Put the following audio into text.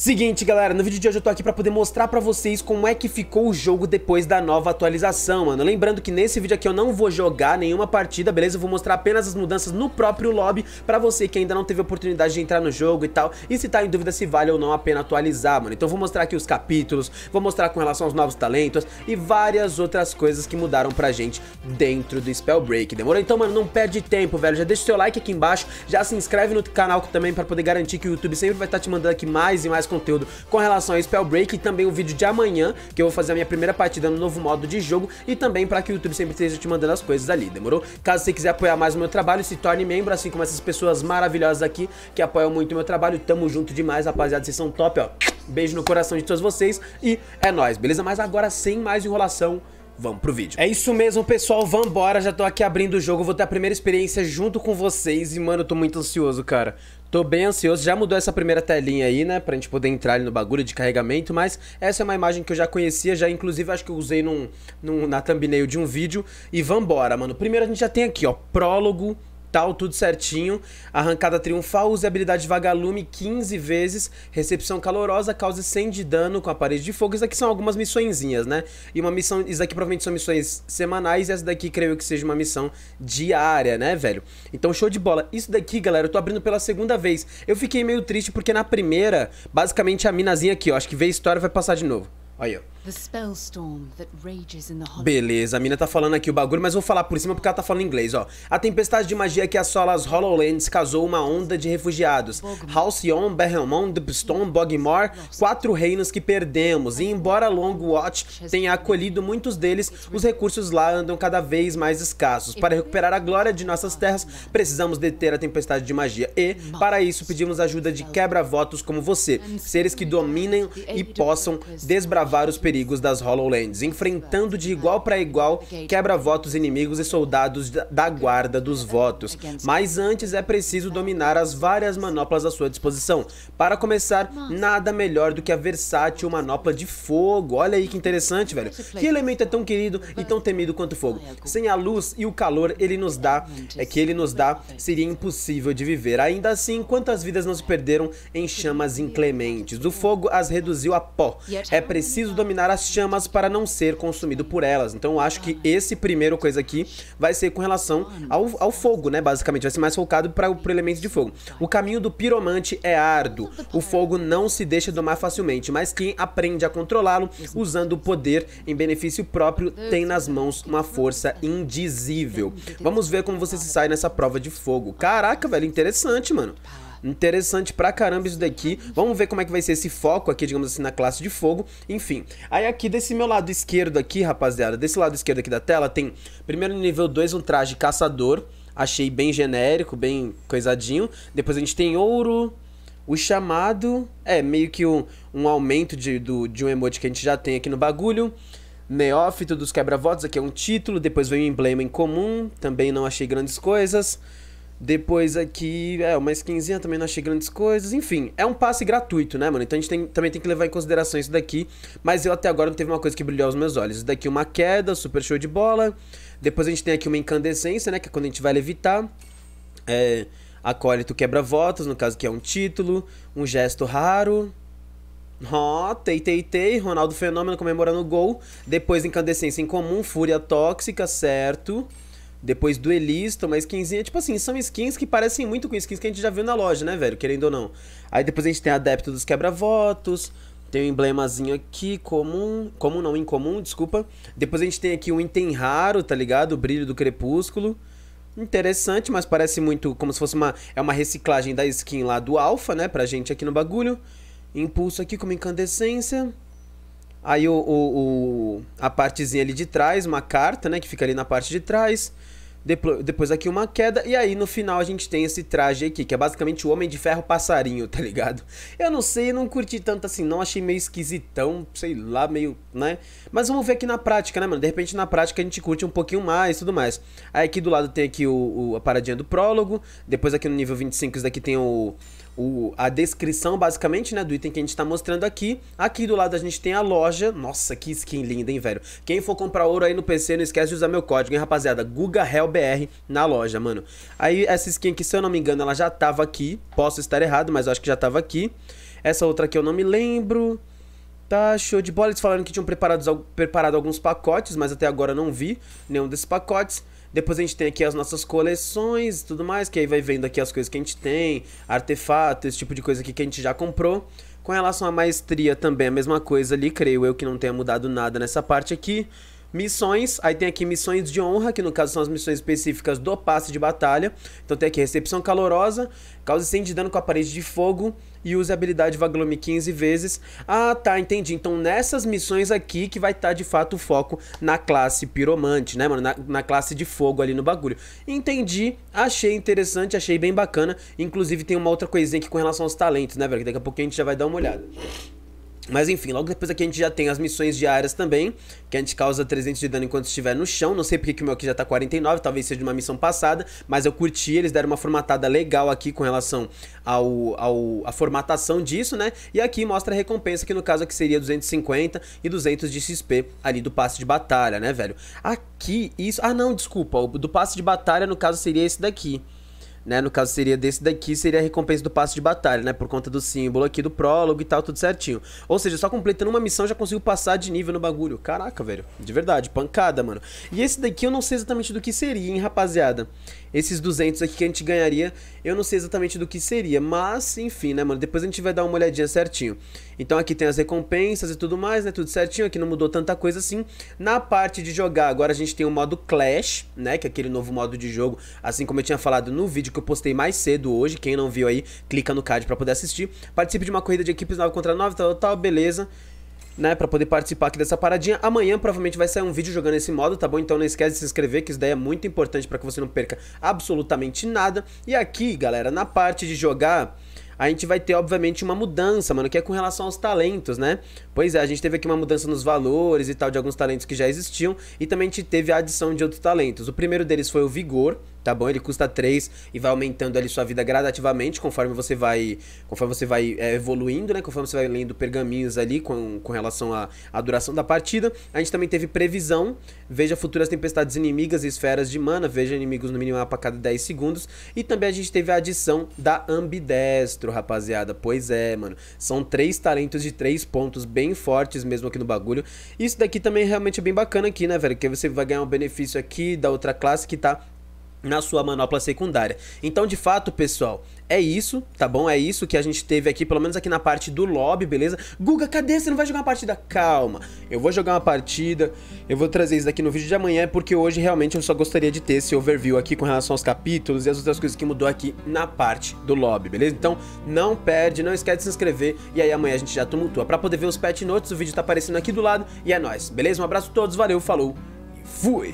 Seguinte galera, no vídeo de hoje eu tô aqui pra poder mostrar pra vocês como é que ficou o jogo depois da nova atualização, mano Lembrando que nesse vídeo aqui eu não vou jogar nenhuma partida, beleza? Eu vou mostrar apenas as mudanças no próprio lobby pra você que ainda não teve oportunidade de entrar no jogo e tal E se tá em dúvida se vale ou não a pena atualizar, mano Então vou mostrar aqui os capítulos, vou mostrar com relação aos novos talentos E várias outras coisas que mudaram pra gente dentro do Spellbreak, demorou? Então mano, não perde tempo, velho, já deixa o seu like aqui embaixo Já se inscreve no canal também pra poder garantir que o YouTube sempre vai estar tá te mandando aqui mais e mais mais conteúdo com relação a Spellbreak e também o vídeo de amanhã, que eu vou fazer a minha primeira partida no novo modo de jogo e também para que o YouTube sempre esteja te mandando as coisas ali, demorou? Caso você quiser apoiar mais o meu trabalho, se torne membro, assim como essas pessoas maravilhosas aqui que apoiam muito o meu trabalho. Tamo junto demais, rapaziada, vocês são top, ó. Beijo no coração de todos vocês e é nóis, beleza? Mas agora, sem mais enrolação, vamos pro vídeo. É isso mesmo, pessoal, vambora, já tô aqui abrindo o jogo, vou ter a primeira experiência junto com vocês e, mano, tô muito ansioso, cara. Tô bem ansioso, já mudou essa primeira telinha aí, né, pra gente poder entrar ali no bagulho de carregamento, mas essa é uma imagem que eu já conhecia, já inclusive acho que eu usei num, num, na thumbnail de um vídeo, e vambora, mano. Primeiro a gente já tem aqui, ó, prólogo tal, tudo certinho. Arrancada triunfal, use a habilidade Vagalume 15 vezes. Recepção calorosa, cause 100 de dano com a parede de fogo. Isso aqui são algumas missõezinhas, né? E uma missão, isso aqui provavelmente são missões semanais e essa daqui creio que seja uma missão diária, né, velho? Então show de bola. Isso daqui, galera, eu tô abrindo pela segunda vez. Eu fiquei meio triste porque na primeira, basicamente a minazinha aqui, ó, acho que vê a história vai passar de novo. Aí, ó. Beleza, a mina tá falando aqui o bagulho, mas vou falar por cima porque ela tá falando inglês, ó. A tempestade de magia que assola as Hollowlands causou uma onda de refugiados. Halcyon, Berrelmond, Bston, Bogmore, quatro reinos que perdemos. E embora Longwatch tenha acolhido muitos deles, os recursos lá andam cada vez mais escassos. Para recuperar a glória de nossas terras, precisamos deter a tempestade de magia. E, para isso, pedimos ajuda de quebra-votos como você. Seres que dominem e possam desbravar os perigos perigos das HoloLands, enfrentando de igual para igual quebra-votos inimigos e soldados da guarda dos votos. Mas antes é preciso dominar as várias manoplas à sua disposição. Para começar, nada melhor do que a versátil manopla de fogo. Olha aí que interessante, velho. Que elemento é tão querido e tão temido quanto o fogo? Sem a luz e o calor ele nos dá, é que ele nos dá, seria impossível de viver. Ainda assim, quantas vidas não se perderam em chamas inclementes? O fogo as reduziu a pó. É preciso dominar dominar as chamas para não ser consumido por elas. Então eu acho que esse primeiro coisa aqui vai ser com relação ao, ao fogo, né? Basicamente, vai ser mais focado para o elemento de fogo. O caminho do piromante é árduo. O fogo não se deixa domar facilmente, mas quem aprende a controlá-lo usando o poder em benefício próprio tem nas mãos uma força indizível. Vamos ver como você se sai nessa prova de fogo. Caraca, velho, interessante, mano. Interessante pra caramba isso daqui. Vamos ver como é que vai ser esse foco aqui, digamos assim, na classe de fogo. Enfim, aí aqui desse meu lado esquerdo aqui, rapaziada, desse lado esquerdo aqui da tela, tem primeiro nível 2 um traje caçador. Achei bem genérico, bem coisadinho. Depois a gente tem ouro, o chamado é meio que um, um aumento de, do, de um emote que a gente já tem aqui no bagulho. Neófito dos quebra-votos, aqui é um título. Depois vem o um emblema em comum, também não achei grandes coisas. Depois aqui, é, uma skinzinha também não achei grandes coisas. Enfim, é um passe gratuito, né, mano? Então a gente tem, também tem que levar em consideração isso daqui. Mas eu até agora não teve uma coisa que brilhou aos meus olhos. Isso daqui uma queda, super show de bola. Depois a gente tem aqui uma incandescência, né? Que é quando a gente vai levitar. É, acólito quebra-votos, no caso que é um título. Um gesto raro. Ó, oh, tei, tei, tei. Ronaldo Fenômeno comemorando o gol. Depois incandescência em comum, fúria tóxica, certo? Certo. Depois Duelista, uma skinzinha. É tipo assim, são skins que parecem muito com skins que a gente já viu na loja, né, velho? Querendo ou não. Aí depois a gente tem Adepto dos Quebra-Votos. Tem um emblemazinho aqui, comum. Comum não, incomum, desculpa. Depois a gente tem aqui um item raro, tá ligado? O Brilho do Crepúsculo. Interessante, mas parece muito como se fosse uma... É uma reciclagem da skin lá do Alpha, né? Pra gente aqui no bagulho. Impulso aqui com uma incandescência. Aí o, o, o, a partezinha ali de trás, uma carta, né? Que fica ali na parte de trás. Depo depois aqui uma queda. E aí no final a gente tem esse traje aqui, que é basicamente o Homem de Ferro Passarinho, tá ligado? Eu não sei, não curti tanto assim, não. Achei meio esquisitão, sei lá, meio, né? Mas vamos ver aqui na prática, né, mano? De repente na prática a gente curte um pouquinho mais tudo mais. Aí aqui do lado tem aqui o, o a paradinha do prólogo. Depois aqui no nível 25 isso daqui tem o o, a descrição basicamente né, do item que a gente está mostrando aqui. Aqui do lado a gente tem a loja. Nossa, que skin linda, hein, velho? Quem for comprar ouro aí no PC, não esquece de usar meu código, hein, rapaziada? GugaHellBR na loja, mano. Aí essa skin aqui, se eu não me engano, ela já tava aqui. Posso estar errado, mas eu acho que já tava aqui. Essa outra aqui eu não me lembro. Tá, show de bola. Eles falaram que tinham preparado, preparado alguns pacotes, mas até agora não vi nenhum desses pacotes. Depois a gente tem aqui as nossas coleções e tudo mais, que aí vai vendo aqui as coisas que a gente tem, artefatos esse tipo de coisa aqui que a gente já comprou. Com relação à maestria também, a mesma coisa ali, creio eu que não tenha mudado nada nessa parte aqui. Missões, aí tem aqui missões de honra, que no caso são as missões específicas do passe de batalha. Então tem aqui recepção calorosa, causa 100 de dano com a parede de fogo e use a habilidade Vaglume 15 vezes. Ah, tá, entendi. Então nessas missões aqui que vai estar tá, de fato o foco na classe piromante, né, mano? Na, na classe de fogo ali no bagulho. Entendi, achei interessante, achei bem bacana. Inclusive tem uma outra coisinha aqui com relação aos talentos, né, velho? Daqui a pouco a gente já vai dar uma olhada. Mas enfim, logo depois aqui a gente já tem as missões diárias também, que a gente causa 300 de dano enquanto estiver no chão. Não sei porque que o meu aqui já tá 49, talvez seja de uma missão passada, mas eu curti, eles deram uma formatada legal aqui com relação ao, ao a formatação disso, né? E aqui mostra a recompensa, que no caso aqui seria 250 e 200 de XP ali do passe de batalha, né, velho? Aqui, isso... Ah, não, desculpa, o do passe de batalha no caso seria esse daqui né? No caso seria desse daqui, seria a recompensa do passo de batalha, né? Por conta do símbolo aqui do prólogo e tal, tudo certinho. Ou seja, só completando uma missão já consigo passar de nível no bagulho. Caraca, velho. De verdade, pancada, mano. E esse daqui eu não sei exatamente do que seria, hein, rapaziada. Esses 200 aqui que a gente ganharia, eu não sei exatamente do que seria, mas enfim, né, mano? Depois a gente vai dar uma olhadinha certinho. Então aqui tem as recompensas e tudo mais, né? Tudo certinho, aqui não mudou tanta coisa assim. Na parte de jogar, agora a gente tem o modo Clash, né? Que é aquele novo modo de jogo, assim como eu tinha falado no vídeo que eu postei mais cedo hoje. Quem não viu aí, clica no card pra poder assistir. Participe de uma corrida de equipes 9 contra 9, tal, tal, beleza né, pra poder participar aqui dessa paradinha. Amanhã provavelmente vai sair um vídeo jogando esse modo, tá bom? Então não esquece de se inscrever, que isso daí é muito importante pra que você não perca absolutamente nada. E aqui, galera, na parte de jogar a gente vai ter, obviamente, uma mudança, mano, que é com relação aos talentos, né? Pois é, a gente teve aqui uma mudança nos valores e tal de alguns talentos que já existiam, e também a gente teve a adição de outros talentos. O primeiro deles foi o Vigor, tá bom? Ele custa 3 e vai aumentando ali sua vida gradativamente conforme você vai conforme você vai é, evoluindo, né? Conforme você vai lendo pergaminhos ali com, com relação à, à duração da partida. A gente também teve previsão, veja futuras tempestades inimigas e esferas de mana, veja inimigos no mínimo a cada 10 segundos. E também a gente teve a adição da ambidestro, rapaziada. Pois é, mano. São três talentos de três pontos bem fortes mesmo aqui no bagulho. Isso daqui também realmente é bem bacana aqui, né, velho? Que você vai ganhar um benefício aqui da outra classe que tá na sua manopla secundária. Então, de fato, pessoal, é isso, tá bom? É isso que a gente teve aqui, pelo menos aqui na parte do lobby, beleza? Guga, cadê? Você não vai jogar uma partida? Calma, eu vou jogar uma partida, eu vou trazer isso daqui no vídeo de amanhã, porque hoje realmente eu só gostaria de ter esse overview aqui com relação aos capítulos e as outras coisas que mudou aqui na parte do lobby, beleza? Então, não perde, não esquece de se inscrever e aí amanhã a gente já tumultua. Pra poder ver os patch notes, o vídeo tá aparecendo aqui do lado e é nóis, beleza? Um abraço a todos, valeu, falou e fui!